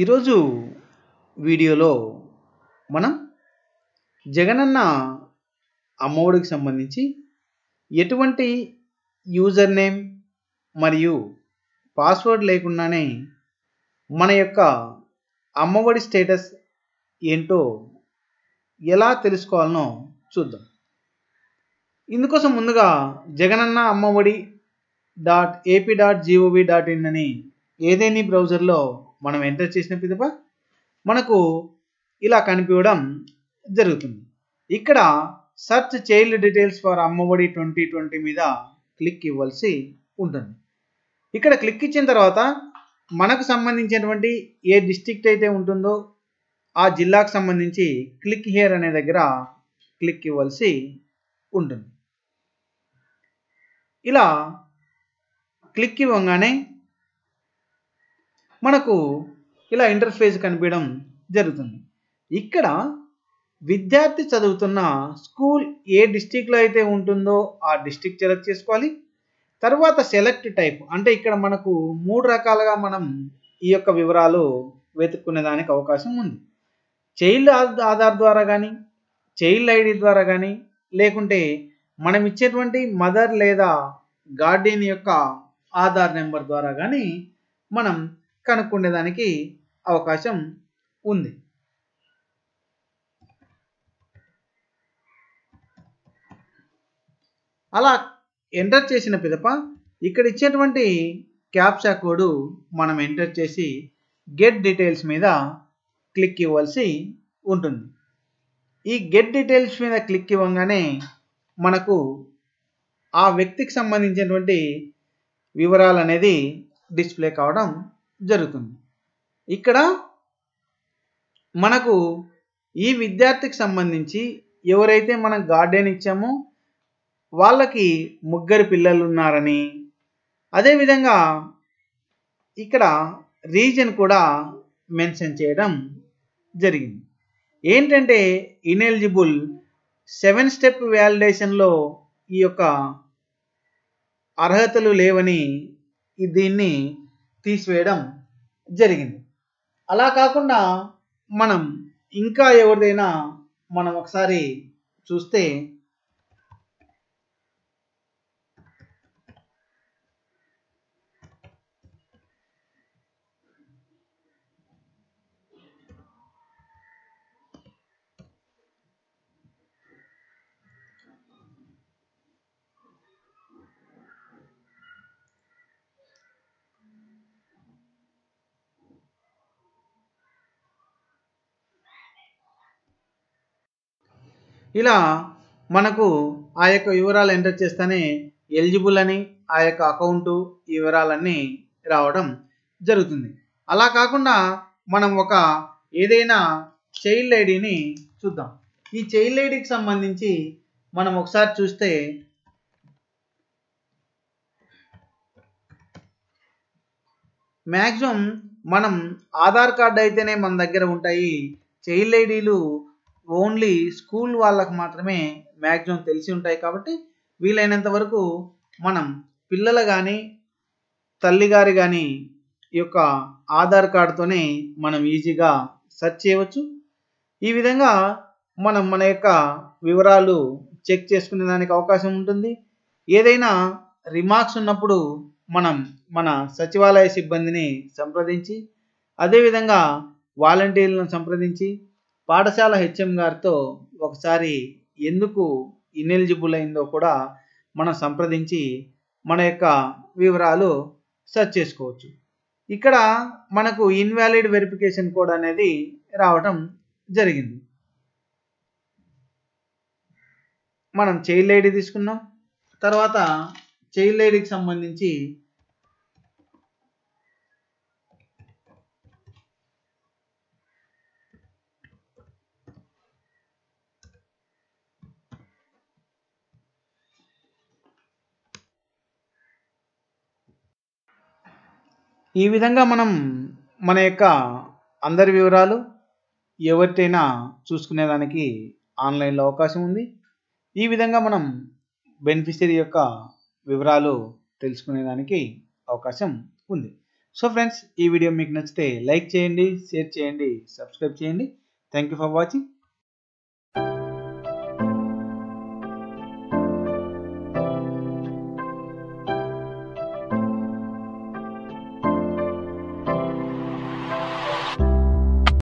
ఈరోజు వీడియోలో మనం జగనన్న అమ్మఒడికి సంబంధించి ఎటువంటి యూజర్ నేమ్ మరియు పాస్వర్డ్ లేకుండానే మన యొక్క అమ్మఒడి స్టేటస్ ఏంటో ఎలా తెలుసుకోవాలనో చూద్దాం ఇందుకోసం ముందుగా Jagananna Ammavodi dot AP dot gov dot in అని ఏదైనా బ్రౌజర్లో మనం ఎంటర్ చేసిన పిదప మనకు ఇలా కనిపించడం జరుగుతుంది ఇక్కడ search child details for Ammavodi twenty twenty మీద క్లిక్ ఇవ్వాల్సి ఉంటుంది ఇక్కడ క్లిక్ ఇచ్చిన తర్వాత మనకు సంబంధించినటువంటి ఏ డిస్టిక్ట్ అయితే ఉంటుందో ఆ జిల్లాకు సంబంధించి క్లిక్ హియర్ అనే దగ్గర క్లిక్ ఇవ్వాల్సి ఉంటుంది ఇలా క్లిక్ ఇవ్వగానే మనకు ఇలా ఇంటర్ఫేస్ కనిపించడం జరుగుతుంది ఇక్కడ విద్యార్థి చదువుతున్న స్కూల్ ఏ డిస్టిక్లో అయితే ఉంటుందో ఆ డిస్టిక్ సెలెక్ట్ చేసుకోవాలి తర్వాత సెలెక్ట్ టైప్ అంటే ఇక్కడ మనకు మూడు రకాలుగా మనం ఈ యొక్క వివరాలు వెతుక్కునే దానికి అవకాశం ఉంది చైల్డ్ ఆధార్ ద్వారా కానీ చైల్డ్ ఐడి ద్వారా కానీ లేకుంటే మనం ఇచ్చేటువంటి మదర్ లేదా గార్డియన్ యొక్క ఆధార్ నెంబర్ ద్వారా కానీ మనం కనుక్కునేదానికి అవకాశం ఉంది అలా ఎంటర్ చేసిన పిదప ఇక్కడ ఇచ్చేటువంటి క్యాప్చా కోడ్ మనం ఎంటర్ చేసి గెట్ డీటెయిల్స్ మీద క్లిక్ ఇవ్వాల్సి ఉంటుంది ఈ గెట్ డీటెయిల్స్ మీద క్లిక్ ఇవ్వగానే మనకు ఆ వ్యక్తికి సంబంధించినటువంటి వివరాలు అనేది డిస్ప్లే కావడం జరుగుతుంది ఇక్కడ మనకు ఈ విద్యార్థికి సంబంధించి ఎవరైతే మనం గార్డెన్ ఇచ్చామో వాళ్ళకి ముగ్గురు పిల్లలు ఉన్నారని అదేవిధంగా ఇక్కడ రీజన్ కూడా మెన్షన్ చేయడం జరిగింది ఏంటంటే ఇనెలిజిబుల్ సెవెన్ స్టెప్ వ్యాలిడేషన్లో ఈ యొక్క అర్హతలు లేవని దీన్ని తీసివేయడం జరిగింది అలా కాకుండా మనం ఇంకా ఎవరిదైనా మనం ఒకసారి చూస్తే ఇలా మనకు ఆ యొక్క వివరాలు ఎంటర్ చేస్తేనే ఎలిజిబుల్ అని ఆ యొక్క అకౌంటు వివరాలన్నీ రావడం జరుగుతుంది అలా కాకుండా మనం ఒక ఏదైనా చైల్డ్ ఐడిని చూద్దాం ఈ చైల్డ్ ఐడికి సంబంధించి మనం ఒకసారి చూస్తే మ్యాక్సిమం మనం ఆధార్ కార్డు అయితేనే మన దగ్గర ఉంటాయి చైల్డ్ ఐడీలు ఓన్లీ స్కూల్ వాళ్ళకు మాత్రమే మ్యాక్సిమం తెలిసి ఉంటాయి కాబట్టి వీలైనంత వరకు మనం పిల్లలు కానీ గారి కానీ ఈ యొక్క ఆధార్ కార్డుతోనే మనం ఈజీగా సెర్చ్ చేయవచ్చు ఈ విధంగా మనం మన యొక్క వివరాలు చెక్ చేసుకునే దానికి అవకాశం ఉంటుంది ఏదైనా రిమార్క్స్ ఉన్నప్పుడు మనం మన సచివాలయ సిబ్బందిని సంప్రదించి అదేవిధంగా వాలంటీర్లను సంప్రదించి పాఠశాల హెచ్ఎం గారితో ఒకసారి ఎందుకు ఇన్ఎలిజిబుల్ అయిందో కూడా మనం సంప్రదించి మన యొక్క వివరాలు సెర్చ్ చేసుకోవచ్చు ఇక్కడ మనకు ఇన్వాలిడ్ వెరిఫికేషన్ కోడ్ అనేది రావటం జరిగింది మనం చైల్డ్ ఐడి తీసుకున్నాం తర్వాత చైల్డ్ ఐడికి సంబంధించి ఈ విధంగా మనం మన యొక్క అందరి వివరాలు ఎవరికైనా చూసుకునేదానికి ఆన్లైన్లో అవకాశం ఉంది ఈ విధంగా మనం బెనిఫిషరీ యొక్క వివరాలు తెలుసుకునేదానికి అవకాశం ఉంది సో ఫ్రెండ్స్ ఈ వీడియో మీకు నచ్చితే లైక్ చేయండి షేర్ చేయండి సబ్స్క్రైబ్ చేయండి థ్యాంక్ యూ ఫర్ వాచింగ్